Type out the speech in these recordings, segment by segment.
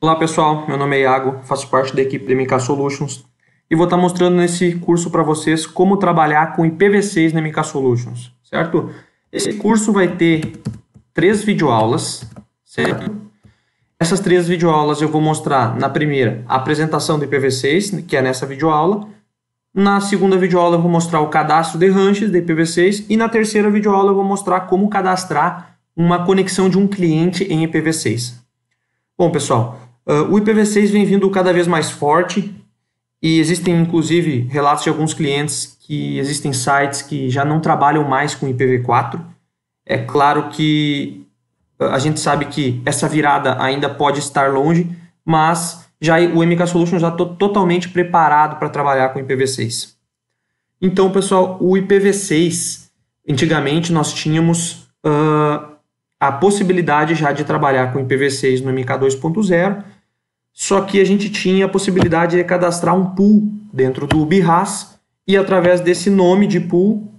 Olá pessoal, meu nome é Iago, faço parte da equipe da MK Solutions e vou estar mostrando nesse curso para vocês como trabalhar com IPv6 na MK Solutions, certo? Esse curso vai ter três videoaulas, certo? Essas três videoaulas eu vou mostrar na primeira a apresentação do IPv6, que é nessa videoaula, na segunda videoaula eu vou mostrar o cadastro de ranches de IPv6 e na terceira videoaula eu vou mostrar como cadastrar uma conexão de um cliente em IPv6. Bom, pessoal, Uh, o IPv6 vem vindo cada vez mais forte e existem, inclusive, relatos de alguns clientes que existem sites que já não trabalham mais com IPv4. É claro que ah, a gente sabe que essa virada ainda pode estar longe, mas já o MK Solutions já está totalmente preparado para trabalhar com IPv6. Então, pessoal, o IPv6, antigamente nós tínhamos uh, a possibilidade já de trabalhar com IPv6 no MK 2.0, só que a gente tinha a possibilidade de cadastrar um pool dentro do Bihas e através desse nome de pool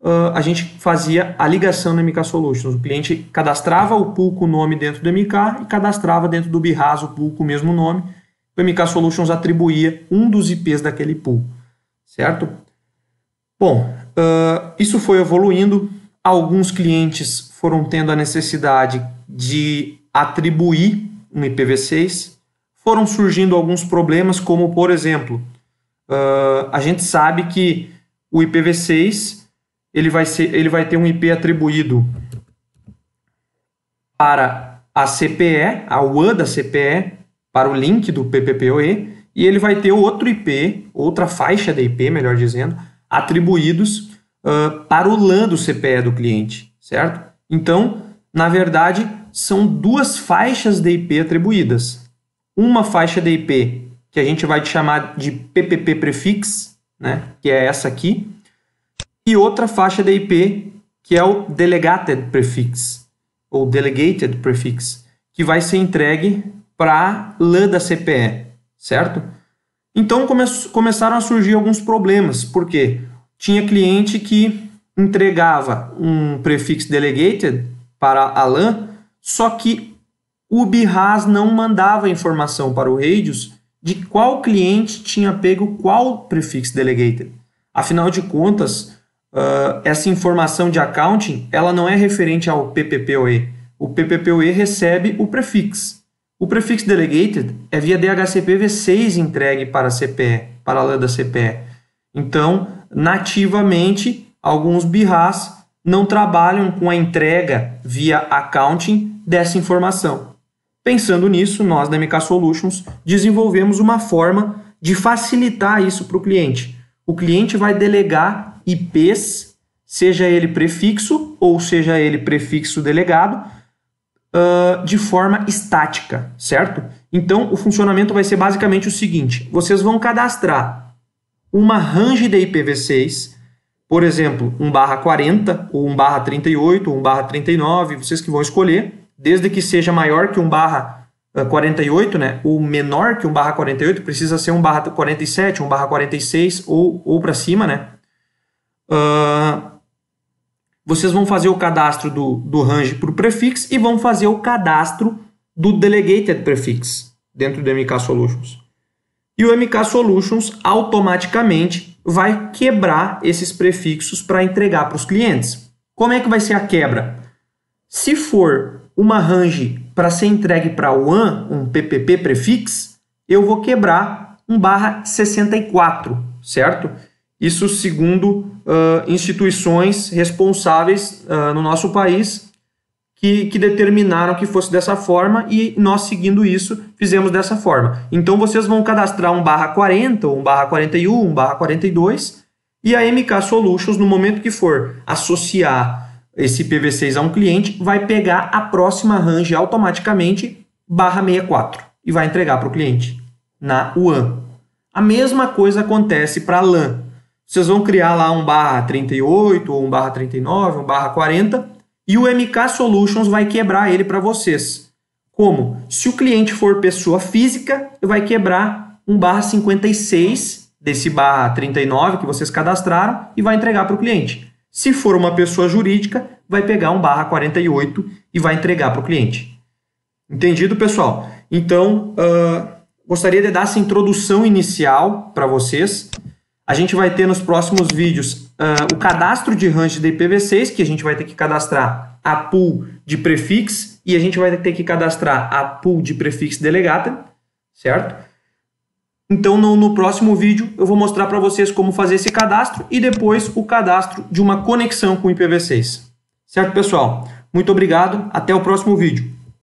uh, a gente fazia a ligação no MK Solutions. O cliente cadastrava o pool com o nome dentro do MK e cadastrava dentro do Bihas o pool com o mesmo nome. O MK Solutions atribuía um dos IPs daquele pool, certo? Bom, uh, isso foi evoluindo. Alguns clientes foram tendo a necessidade de atribuir um IPv6 foram surgindo alguns problemas, como por exemplo, uh, a gente sabe que o IPv6 ele vai, ser, ele vai ter um IP atribuído para a CPE, a WAN da CPE, para o link do PPPoE, e ele vai ter outro IP, outra faixa de IP, melhor dizendo, atribuídos uh, para o LAN do CPE do cliente, certo? Então, na verdade, são duas faixas de IP atribuídas uma faixa de IP, que a gente vai chamar de PPP prefix, né, que é essa aqui, e outra faixa de IP, que é o delegated prefix, ou delegated prefix, que vai ser entregue para a LAN da CPE, certo? Então come começaram a surgir alguns problemas, porque tinha cliente que entregava um prefixo delegated para a LAN, só que o Birras não mandava informação para o Radius de qual cliente tinha pego qual prefix delegated. Afinal de contas, uh, essa informação de accounting ela não é referente ao PPPoE. O PPPoE recebe o prefix. O prefix delegated é via DHCP-V6 entregue para a CPE, para a lã da CPE. Então, nativamente, alguns birras não trabalham com a entrega via accounting dessa informação. Pensando nisso, nós da MK Solutions desenvolvemos uma forma de facilitar isso para o cliente. O cliente vai delegar IPs, seja ele prefixo ou seja ele prefixo delegado, uh, de forma estática, certo? Então, o funcionamento vai ser basicamente o seguinte: vocês vão cadastrar uma range de IPv6, por exemplo, 1/40 ou 1/38 ou 1/39, vocês que vão escolher desde que seja maior que 1 barra 48, eh, né? ou menor que 1 barra 48, precisa ser 1 barra 47, 1 barra 46 ou, ou para cima. Né? Uh, vocês vão fazer o cadastro do, do range para o prefix e vão fazer o cadastro do delegated prefix dentro do MK Solutions. E o MK Solutions automaticamente vai quebrar esses prefixos para entregar para os clientes. Como é que vai ser a quebra? Se for uma range para ser entregue para WAN, um PPP prefix, eu vou quebrar um barra 64, certo? Isso segundo uh, instituições responsáveis uh, no nosso país que, que determinaram que fosse dessa forma e nós, seguindo isso, fizemos dessa forma. Então vocês vão cadastrar um barra 40, um barra 41, um barra 42 e a MK Solutions, no momento que for associar esse IPv6 a um cliente, vai pegar a próxima range automaticamente, barra 64, e vai entregar para o cliente na WAN. A mesma coisa acontece para a LAN. Vocês vão criar lá um barra 38, ou um barra 39, um barra 40, e o MK Solutions vai quebrar ele para vocês. Como? Se o cliente for pessoa física, vai quebrar um barra 56 desse barra 39 que vocês cadastraram e vai entregar para o cliente. Se for uma pessoa jurídica, vai pegar um barra 48 e vai entregar para o cliente. Entendido, pessoal? Então, uh, gostaria de dar essa introdução inicial para vocês. A gente vai ter nos próximos vídeos uh, o cadastro de range de IPv6, que a gente vai ter que cadastrar a pool de prefix e a gente vai ter que cadastrar a pool de prefix delegada, certo? Então no, no próximo vídeo eu vou mostrar para vocês como fazer esse cadastro e depois o cadastro de uma conexão com o IPv6. Certo, pessoal? Muito obrigado, até o próximo vídeo.